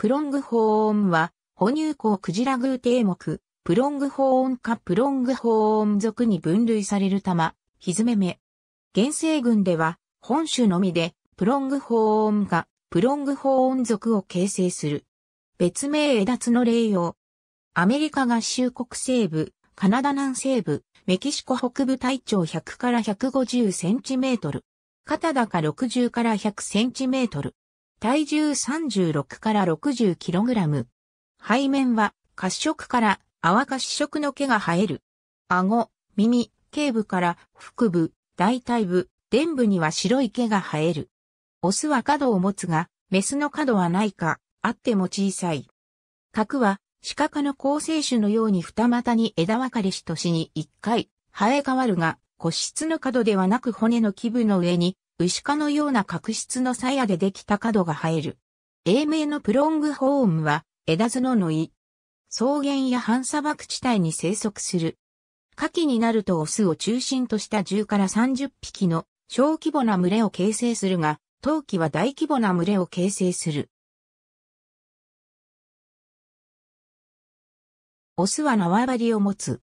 プロングホーンは、哺乳口クジラ偶蹄目、プロングホーンかプロングホーン属に分類される玉、ひずめめ。原生群では、本種のみで、プロングホーンが、プロングホーン属を形成する。別名枝津の例用。アメリカ合衆国西部、カナダ南西部、メキシコ北部体長100から150センチメートル。肩高60から100センチメートル。体重36から6 0ム。背面は褐色から淡褐色の毛が生える。顎、耳、頸部から腹部、大腿部、臀部には白い毛が生える。オスは角を持つが、メスの角はないか、あっても小さい。角は、四角の構成種のように二股に枝分かれし年に一回、生え変わるが、骨質の角ではなく骨の基部の上に牛科のような角質の鞘でできた角が生える。英名のプロングホームは枝角の胃。草原や半砂漠地帯に生息する。夏季になるとオスを中心とした10から30匹の小規模な群れを形成するが、冬季は大規模な群れを形成する。オスは縄張りを持つ。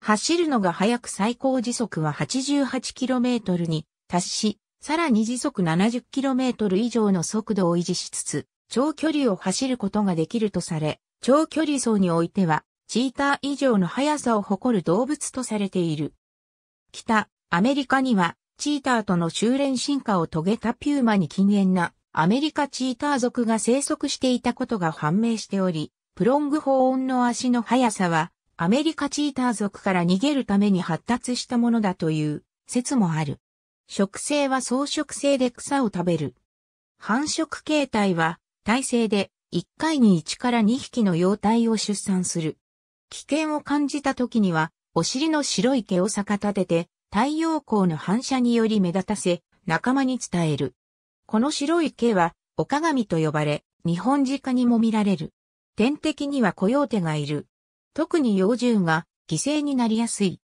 走るのが速く最高時速は 88km に達し、さらに時速 70km 以上の速度を維持しつつ、長距離を走ることができるとされ、長距離走においては、チーター以上の速さを誇る動物とされている。北、アメリカには、チーターとの修練進化を遂げたピューマに禁煙なアメリカチーター族が生息していたことが判明しており、プロングホーンの足の速さは、アメリカチーター族から逃げるために発達したものだという説もある。食性は草食性で草を食べる。繁殖形態は、体制で1回に1から2匹の幼体を出産する。危険を感じた時には、お尻の白い毛を逆立てて、太陽光の反射により目立たせ、仲間に伝える。この白い毛は、お鏡と呼ばれ、日本鹿にも見られる。天敵にはコヨーテがいる。特に幼獣が犠牲になりやすい。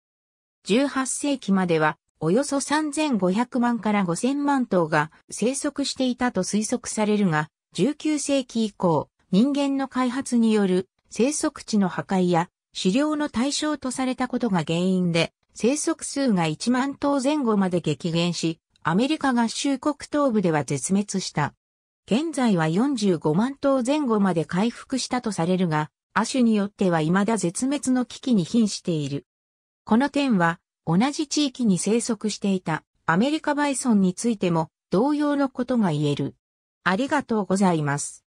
18世紀まではおよそ3500万から5000万頭が生息していたと推測されるが、19世紀以降、人間の開発による生息地の破壊や狩猟の対象とされたことが原因で、生息数が1万頭前後まで激減し、アメリカ合衆国東部では絶滅した。現在は45万頭前後まで回復したとされるが、亜種によっては未だ絶滅の危機に瀕している。この点は、同じ地域に生息していたアメリカバイソンについても同様のことが言える。ありがとうございます。